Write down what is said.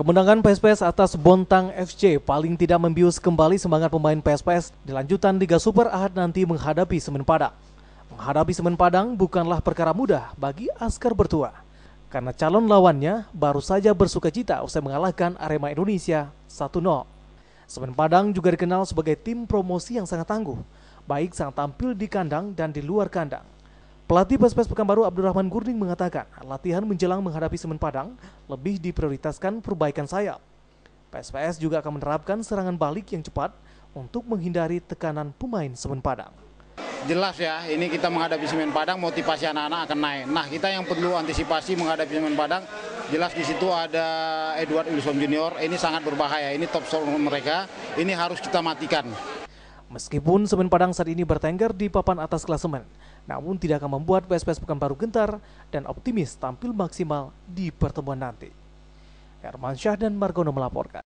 Kemenangan PSPS atas Bontang FC paling tidak membius kembali semangat pemain PSPS di lanjutan Liga Super Ahad nanti menghadapi Semen Padang. Menghadapi Semen Padang bukanlah perkara mudah bagi Askar Bertua. Karena calon lawannya baru saja bersuka cita usai mengalahkan Arema Indonesia 1-0. Semen Padang juga dikenal sebagai tim promosi yang sangat tangguh, baik sang tampil di kandang dan di luar kandang. Pelatih PSPS Pekanbaru Abdurrahman Gurning mengatakan latihan menjelang menghadapi Semen Padang lebih diprioritaskan perbaikan sayap. PSPS juga akan menerapkan serangan balik yang cepat untuk menghindari tekanan pemain Semen Padang. Jelas ya, ini kita menghadapi Semen Padang, motivasi anak-anak akan naik. Nah, kita yang perlu antisipasi menghadapi Semen Padang, jelas di situ ada Edward Wilson Junior, ini sangat berbahaya, ini top scorer mereka, ini harus kita matikan. Meskipun Semen Padang saat ini bertengger di papan atas klasemen, namun tidak akan membuat PSPS baru gentar dan optimis tampil maksimal di pertemuan nanti. Herman Syah dan Margono melaporkan.